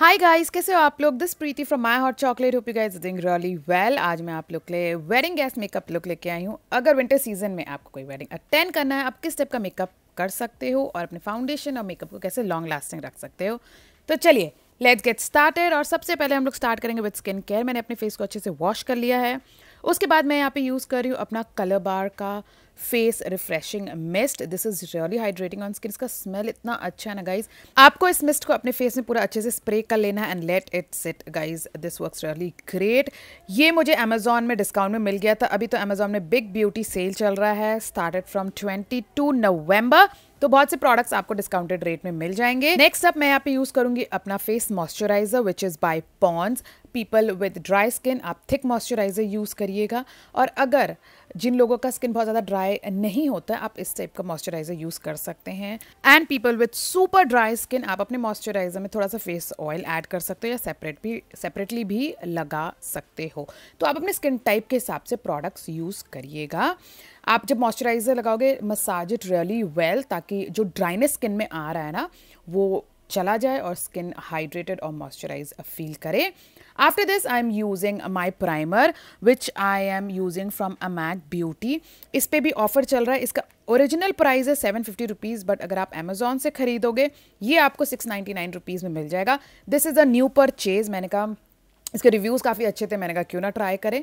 Hi guys कैसे हो आप लोग this Preeti from my hot chocolate hope you guys doing really well आज मैं आप लोग के लिए वेडिंग गैस मेकअप लुक लेके आई हूँ अगर विंटर सीजन में आपको कोई वेडिंग अटेंड करना है आप किस टाइप का मेकअप कर सकते हो और अपने फाउंडेशन और मेकअप को कैसे लॉन्ग लास्टिंग रख सकते हो तो चलिए लेट्स गेट स्टार्टेड और सबसे पहले हम लोग स्टार्ट करेंगे विद स्किन केयर मैंने अपने फेस को अच्छे से वॉश कर लिया है उसके बाद मैं यहाँ पे यूज़ कर रही हूँ अपना कलर बार का face refreshing mist this is really hydrating on skin इसका स्मेल इतना अच्छा है ना गाइज आपको इस मिस्ट को अपने फेस में पूरा अच्छे से स्प्रे कर लेना है and let it sit guys this work really great ये मुझे अमेजोन में डिस्काउंट में मिल गया था अभी तो अमेजोन में बिग ब्यूटी सेल चल रहा है started from twenty two November तो बहुत से प्रोडक्ट्स आपको डिस्काउंटेड रेट में मिल जाएंगे नेक्स्ट अप मैं यहाँ पे यूज करूंगी अपना face moisturiser which is by Pond's people with dry skin आप थिक मॉइस्चराइजर यूज़ करिएगा और अगर जिन लोगों का स्किन बहुत ज़्यादा ड्राई नहीं होता आप इस टाइप का मॉइस्चराइजर यूज़ कर सकते हैं and people with super dry skin आप अपने मॉइस्चराइजर में थोड़ा सा फेस ऑयल ऐड कर सकते हो या सेपरेट भी सेपरेटली भी लगा सकते हो तो आप अपने स्किन टाइप के हिसाब से प्रोडक्ट्स यूज़ करिएगा आप जब मॉइस्चराइज़र लगाओगे मसाज इट रियली वेल ताकि जो ड्राइनेस स्किन में आ रहा है ना वो चला जाए और स्किन हाइड्रेटेड और मॉइस्चराइज फील करे after this I am using my primer which I am using from Amac beauty इस पर भी ऑफर चल रहा है इसका ओरिजिनल प्राइस है सेवन फिफ्टी रुपीज़ बट अगर आप अमेजोन से खरीदोगे ये आपको सिक्स नाइन्टी नाइन रुपीज़ में मिल जाएगा this is a new purchase मैंने कहा इसके रिव्यूज़ काफ़ी अच्छे थे मैंने कहा क्यों ना ट्राई करें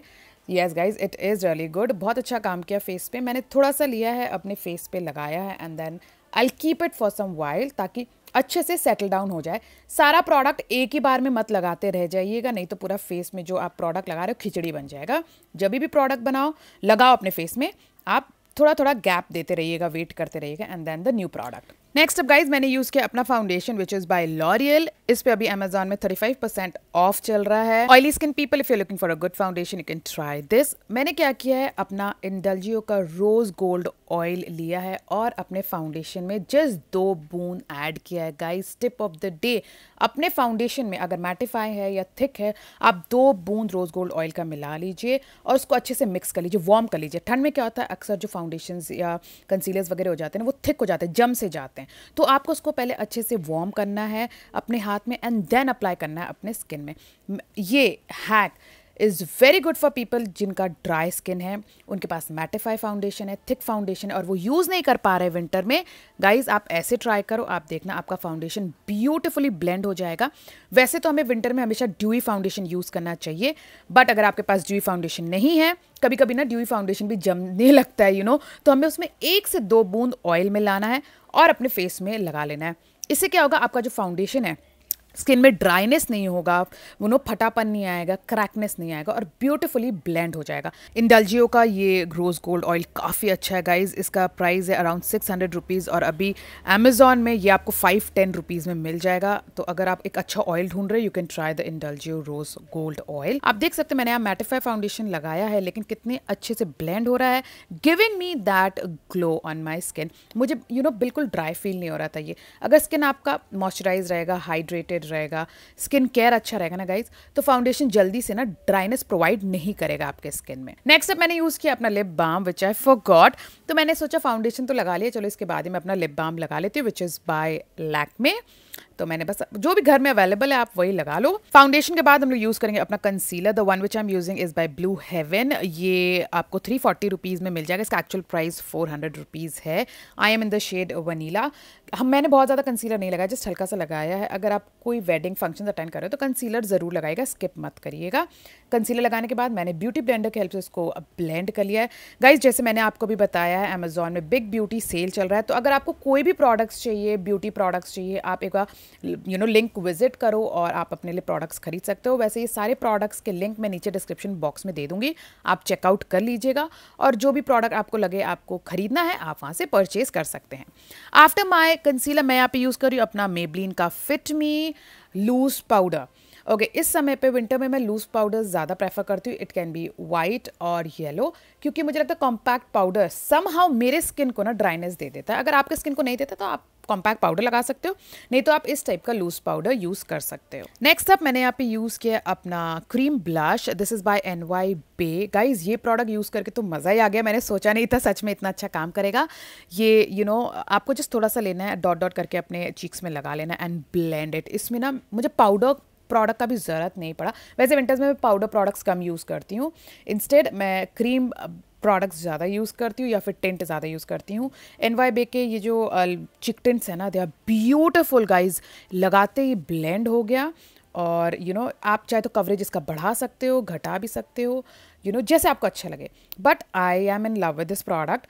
yes guys it is really good बहुत अच्छा काम किया फेस पे मैंने थोड़ा सा लिया है अपने फेस पे लगाया है and then I keep it for some while ताकि अच्छे से सेटल डाउन हो जाए सारा प्रोडक्ट एक ही बार में मत लगाते रह जाइएगा नहीं तो पूरा फेस में जो आप प्रोडक्ट लगा रहे हो खिचड़ी बन जाएगा जब भी प्रोडक्ट बनाओ लगाओ अपने फेस में आप थोड़ा थोड़ा गैप देते रहिएगा वेट करते रहिएगा and then the new product next अब गाइज मैंने यूज़ किया अपना foundation which is by L'Oreal इस पे अभी अमेजॉन में 35 परसेंट ऑफ चल रहा है oily skin people if you looking for a good foundation you can try this मैंने क्या किया है अपना इंडलजियो का रोज़ गोल्ड ऑयल लिया है और अपने फाउंडेशन में जस्ट दो बूंद ऐड किया है guys tip of the day अपने फाउंडेशन में अगर मैटिफाई है या थिक है आप दो बूंद रोज़ गोल्ड ऑयल का मिला लीजिए और उसको अच्छे से मिक्स कर लीजिए वार्म कर लीजिए ठंड में क्या होता है अक्सर जो फाउंडेशन या कंसीलर्स वगैरह हो जाते हैं वो थिक हो जाते हैं जम से जाते हैं तो आपको उसको पहले अच्छे से वार्म करना है अपने हाथ में एंड देन अप्लाई करना है अपने स्किन में ये hack is very good for people जिनका ड्राई स्किन है उनके पास मैटिफाई फाउंडेशन है थिक फाउंडेशन है और वो यूज़ नहीं कर पा रहे विंटर में गाइज आप ऐसे ट्राई करो आप देखना आपका फाउंडेशन ब्यूटिफुली ब्लेंड हो जाएगा वैसे तो हमें विंटर में हमेशा ड्यूई फाउंडेशन यूज़ करना चाहिए बट अगर आपके पास ड्यूई फाउंडेशन नहीं है कभी कभी ना ड्यूई फाउंडेशन भी जमने लगता है यू you नो know? तो हमें उसमें एक से दो बूंद ऑयल में लाना है और अपने फेस में लगा लेना है इससे क्या होगा आपका जो फाउंडेशन है स्किन में ड्राइनेस नहीं होगा वो नो फटापन नहीं आएगा क्रैकनेस नहीं आएगा और ब्यूटिफुली ब्लेंड हो जाएगा इंडलजियो का ये रोज़ गोल्ड ऑयल काफ़ी अच्छा है गाइज इसका प्राइस है अराउंड सिक्स हंड्रेड रुपीज़ और अभी अमेजोन में ये आपको फाइव टेन रुपीज़ में मिल जाएगा तो अगर आप एक अच्छा ऑयल ढूंढ रहे you can try the Indulgeo rose gold oil आप देख सकते हैं मैंने यहाँ मैटिफाई फाउंडेशन लगाया है लेकिन कितने अच्छे से ब्लेंड हो रहा है giving me that glow on my skin मुझे यू you नो know, बिल्कुल ड्राई फील नहीं हो रहा था ये अगर स्किन आपका मॉइस्चराइज रहेगा हाइड्रेटेड रहेगा स्किन केयर अच्छा रहेगा ना गाइज तो फाउंडेशन जल्दी से ना ड्राइनेस प्रोवाइड नहीं करेगा आपके स्किन में नेक्स्ट अब मैंने यूज़ किया अपना lip balm which I forgot तो मैंने सोचा फाउंडेशन तो लगा लिया चलो इसके बाद में अपना लिप बाम लगा लेती हूँ विच इज़ बाय में तो मैंने बस जो भी घर में अवेलेबल है आप वही लगा लो फाउंडेशन के बाद हम लोग यूज़ करेंगे अपना concealer the one which I am using is by Blue Heaven ये आपको थ्री फोर्टी रुपीज़ में मिल जाएगा इसका actual price four hundred rupees है I am in the shade vanilla हम मैंने बहुत ज़्यादा कंसीलर नहीं लगाया जस्ट हल्का सा लगाया है अगर आप कोई वेडिंग फंक्शन अटेंड कर रहे हो तो कंसीलर ज़रूर लगाएगा स्किप मत करिएगा कंसीलर लगाने के बाद मैंने ब्यूटी ब्लेंडर के हेल्प से इसको ब्लेंड कर लिया है गाइज जैसे मैंने आपको भी बताया है अमेजोन में बिग ब्यूटी सेल चल रहा है तो अगर आपको कोई भी प्रोडक्ट्स चाहिए ब्यूटी प्रोडक्ट्स चाहिए आप एक बार यू नो लिंक विजिट करो और आप अपने लिए प्रोडक्ट्स खरीद सकते हो वैसे ये सारे प्रोडक्ट्स के लिंक मैं नीचे डिस्क्रिप्शन बॉक्स में दे दूँगी आप चेकआउट कर लीजिएगा और जो भी प्रोडक्ट आपको लगे आपको खरीदना है आप वहाँ से परचेज कर सकते हैं आफ्टर माई कंसीलर मैं यहाँ पे यूज़ कर रही हूँ अपना मेबलिन का Fit Me loose powder okay okay, इस समय पे विंटर में मैं लूज पाउडर ज़्यादा प्रेफर करती हूँ इट कैन बी वाइट और येलो क्योंकि मुझे लगता है कॉम्पैक्ट पाउडर सम हाउ मेरे स्किन को ना ड्राइनेस दे देता है अगर आपके स्किन को नहीं देता तो आप कॉम्पैक्ट पाउडर लगा सकते हो नहीं तो आप इस टाइप का लूज पाउडर यूज़ कर सकते हो नेक्स्ट अप मैंने यहाँ पे यूज़ किया अपना cream blush this is by N Y Bae guys ये प्रोडक्ट यूज़ करके तो मज़ा ही आ गया मैंने सोचा नहीं था सच में इतना अच्छा काम करेगा ये यू you नो know, आपको जस्ट थोड़ा सा लेना है डॉट डॉट करके अपने चीक्स में लगा लेना एंड ब्लेंड इट इसमें ना मुझे पाउडर प्रोडक्ट का भी ज़रूरत नहीं पड़ा वैसे विंटर्स में मैं पाउडर प्रोडक्ट्स कम यूज़ करती हूँ इंस्टेड मैं क्रीम प्रोडक्ट्स ज़्यादा यूज़ करती हूँ या फिर टेंट ज़्यादा यूज़ करती हूँ एन वाई बे के ये जो चिक टेंट्स हैं ना दे आर ब्यूटिफुल गाइज लगाते ही ब्लेंड हो गया और यू you नो know, आप चाहे तो कवरेज इसका बढ़ा सकते हो घटा भी सकते हो यू नो जैसे आपको अच्छा लगे but I am in love with this product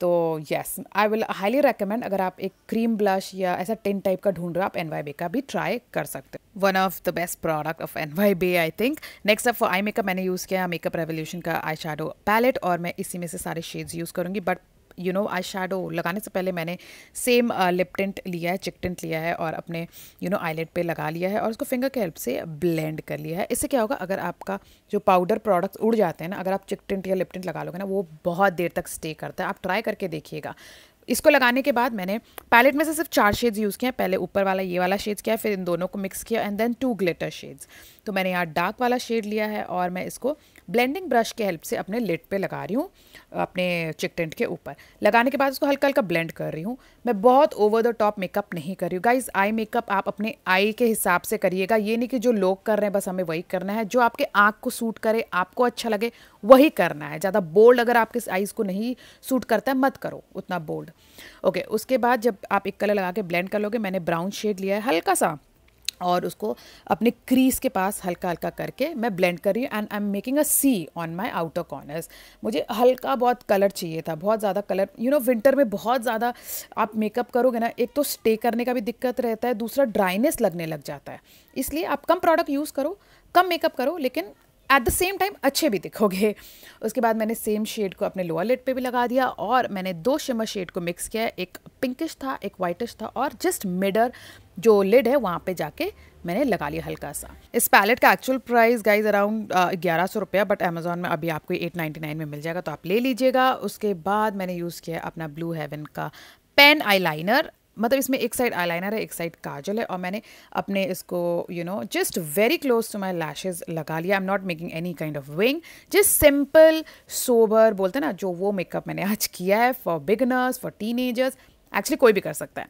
तो yes I will highly recommend अगर आप एक क्रीम ब्लश या ऐसा टिंट टाइप का ढूंढ रहे हो आप एन वाई बे का भी ट्राई कर सकते हो one of the best product of N Y Bae I think next up eye makeup मैंने यूज़ किया मेकअप रेवोल्यूशन का आई शेडो पैलेट और मैं इसी में से सारे शेड्स यूज़ करूँगी but you know eye shadow लगाने से पहले मैंने सेम लिप टिंट लिया है चिक टिंट लिया है और अपने यू नो आईलेट पे लगा लिया है और उसको फिंगर के हेल्प से ब्लेंड कर लिया है इससे क्या होगा अगर आपका जो पाउडर प्रोडक्ट्स उड़ जाते हैं ना अगर आप चिक टिंट या लिप टिंट लगा लोगे ना वो बहुत देर तक स्टे करता है आप ट्राई करके देखिएगा इसको लगाने के बाद मैंने पैलेट में से सिर्फ चार शेड्स यूज़ किया पहले ऊपर वाला ये वाला शेड्स किया फिर इन दोनों को मिक्स किया and then two glitter shades तो मैंने यहाँ डार्क वाला शेड लिया है और मैं इसको ब्लेंडिंग ब्रश के हेल्प से अपने लिट पे लगा रही हूँ अपने चिक टेंट के ऊपर लगाने के बाद उसको हल्का हल्का ब्लेंड कर रही हूँ मैं बहुत ओवर द टॉप मेकअप नहीं कर रही हूँ गाइज आई मेकअप आप अपने आई के हिसाब से करिएगा ये नहीं कि जो लोग कर रहे हैं बस हमें वही करना है जो आपके आँख को सूट करे आपको अच्छा लगे वही करना है ज़्यादा बोल्ड अगर आपके आईज़ को नहीं सूट करता है मत करो उतना बोल्ड ओके okay, उसके बाद जब आप एक कलर लगा के ब्लेंड कर लोगे मैंने ब्राउन शेड लिया है हल्का सा और उसको अपने क्रीज के पास हल्का हल्का करके मैं ब्लेंड कर रही हूँ and I am making a C on my outer corners मुझे हल्का बहुत कलर चाहिए था बहुत ज़्यादा कलर यू नो विंटर में बहुत ज़्यादा आप मेकअप करोगे ना एक तो स्टे करने का भी दिक्कत रहता है दूसरा ड्राइनेस लगने लग जाता है इसलिए आप कम प्रोडक्ट यूज़ करो कम मेकअप करो लेकिन एट द सेम टाइम अच्छे भी दिखोगे उसके बाद मैंने सेम शेड को अपने लोअर लिट पे भी लगा दिया और मैंने दो शिमर शेड को मिक्स किया एक पिंकिश था एक वाइटिश था और जस्ट मिडर जो लिड है वहाँ पे जाके मैंने लगा लिया हल्का सा इस पैलेट का एक्चुअल प्राइस गाइज अराउंड ग्यारह सौ रुपया बट अमेजोन में अभी आपको एट नाइन्टी नाइन में मिल जाएगा तो आप ले लीजिएगा उसके बाद मैंने यूज़ किया अपना ब्लू हेवन का पेन लाइनर मतलब इसमें एक साइड आईलाइनर है एक साइड काजल है और मैंने अपने इसको you know just very close to my lashes लगा लिया I am not making any kind of wing just simple sober बोलते हैं ना जो वो मेकअप मैंने आज किया है for beginners for teenagers actually कोई भी कर सकता है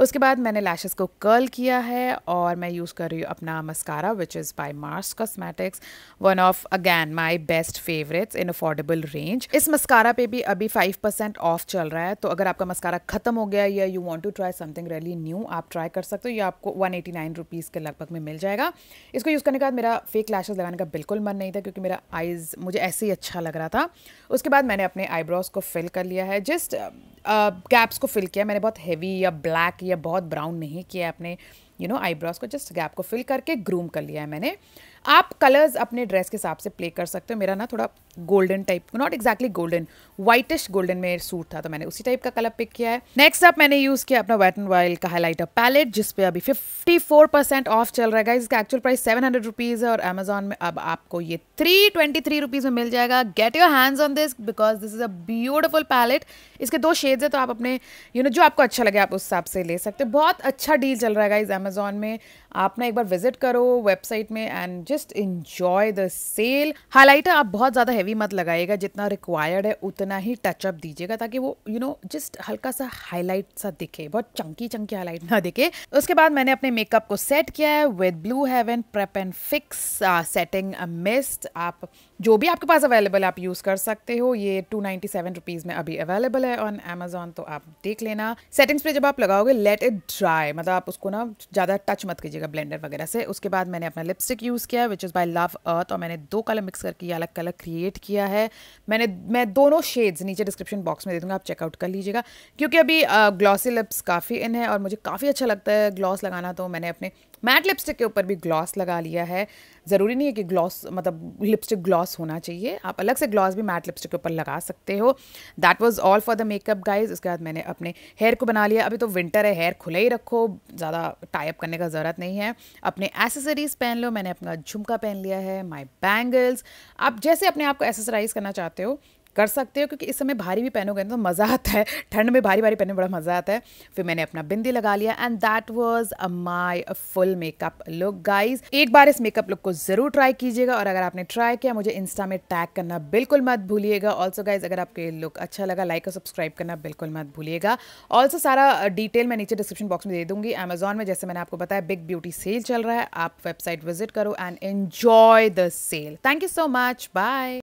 उसके बाद मैंने लैशेस को कर्ल किया है और मैं यूज़ कर रही हूँ अपना mascara which is by Mars Cosmetics one of again my best favourites in affordable range इस मस्कारा पे भी अभी फाइव परसेंट ऑफ चल रहा है तो अगर आपका मस्कारा ख़त्म हो गया या you want to try something really new आप ट्राई कर सकते हो या आपको वन एटी नाइन रुपीज़ के लगभग में मिल जाएगा इसको यूज़ करने के बाद मेरा फेक लैशेज लगाने का बिल्कुल मन नहीं था क्योंकि मेरा आइज़ मुझे ऐसे ही अच्छा लग रहा था उसके बाद मैंने अपने आईब्रोज़ को फिल कर लिया है जस्ट गैप्स को फिल किया मैंने बहुत हेवी या ब्लैक या बहुत ब्राउन नहीं किया अपने यू नो आईब्रोज को जस्ट गैप को फिल करके ग्रूम कर लिया है मैंने आप कलर्स अपने ड्रेस के हिसाब से प्ले कर सकते हो मेरा ना थोड़ा golden type not exactly golden whitish golden में सूट था तो मैंने उसी टाइप का कलर पिक किया है नेक्स्ट अप मैंने यूज़ किया अपना वेट एंड वाइल्ड का हाईलाइटर पैलेट जिसपे अभी फोर परसेंट ऑफ चल रहा है इसका actual price seven hundred rupees है और अमेजोन में अब आपको ये थ्री ट्वेंटी थ्री रुपीज़ में मिल जाएगा get your hands on this because this is a beautiful palette इसके दो शेड्स है तो आप अपने यू you नो know, जो आपको अच्छा लगे आप उस हिसाब से ले सकते हो बहुत अच्छा डील चल रहा है अमेज़ोन में आप ना एक बार विजिट करो वेबसाइट में and just enjoy the sale highlighter आप बहुत ज़्यादा हैवी मत लगाइएगा जितना रिक्वायर्ड है उतना ही टचअप दीजिएगा ताकि वो यू नो जस्ट हल्का सा हाईलाइट सा दिखे बहुत चंकी चंकी हाईलाइट ना दिखे उसके बाद मैंने अपने मेकअप को सेट किया है with Blue Heaven prep and fix setting mist आप जो भी आपके पास अवेलेबल है आप यूज़ कर सकते हो ये टू नाइन्टी सेवन रुपीज़ में अभी अवेलेबल है ऑन अमेजोन तो आप देख लेना सेटिंग पे जब आप लगाओगे लेट इट ड्राई मतलब आप उसको ना ज़्यादा टच मत कीजिए लीजिएगा ब्लेंडर वगैरह से उसके बाद मैंने अपना लिपस्टिक यूज़ किया which is by Love Earth और मैंने दो कलर मिक्स करके अलग कलर क्रिएट किया है मैंने मैं दोनों शेड्स नीचे डिस्क्रिप्शन बॉक्स में दे दूँगा आप चेकआउट कर लीजिएगा क्योंकि अभी ग्लॉसी लिप्स काफ़ी इन है और मुझे काफ़ी अच्छा लगता है ग्लॉस लगाना तो मैंने अपने मैट लिपस्टिक के ऊपर भी ग्लॉस लगा लिया है ज़रूरी नहीं है कि ग्लॉस मतलब लिपस्टिक ग्लॉस होना चाहिए आप अलग से ग्लॉस भी मैट लिपस्टिक के ऊपर लगा सकते हो that was all for the makeup guys उसके बाद मैंने अपने हेयर को बना लिया अभी तो विंटर है हेयर खुला ही रखो ज़्यादा टाइप करने का ज़रूरत नहीं है अपने एसेसरीज़ पहन लो मैंने अपना झुमका पहन लिया है माई बैंगल्स आप जैसे अपने आप को एसेसराइज करना चाहते हो कर सकते हो क्योंकि इस समय भारी भी पहनोगे ना तो मज़ा आता है ठंड में भारी भारी पहनने में बड़ा मज़ा आता है फिर मैंने अपना बिंदी लगा लिया and that was my full makeup look guys एक बार इस मेकअप लुक को ज़रूर ट्राई कीजिएगा और अगर आपने ट्राई किया मुझे इंस्टा में टैग करना बिल्कुल मत भूलिएगा ऑल्सो गाइज अगर आपके लुक अच्छा लगा लाइक और सब्सक्राइब करना बिल्कुल मत भूलिएगा ऑल्सो सारा डिटेल मैं नीचे डिस्क्रिप्शन बॉक्स में दे दूंगी अमेजॉन में जैसे मैंने आपको बताया बिग ब्यूटी सेल चल रहा है आप वेबसाइट विजिट करो and enjoy the sale thank you so much bye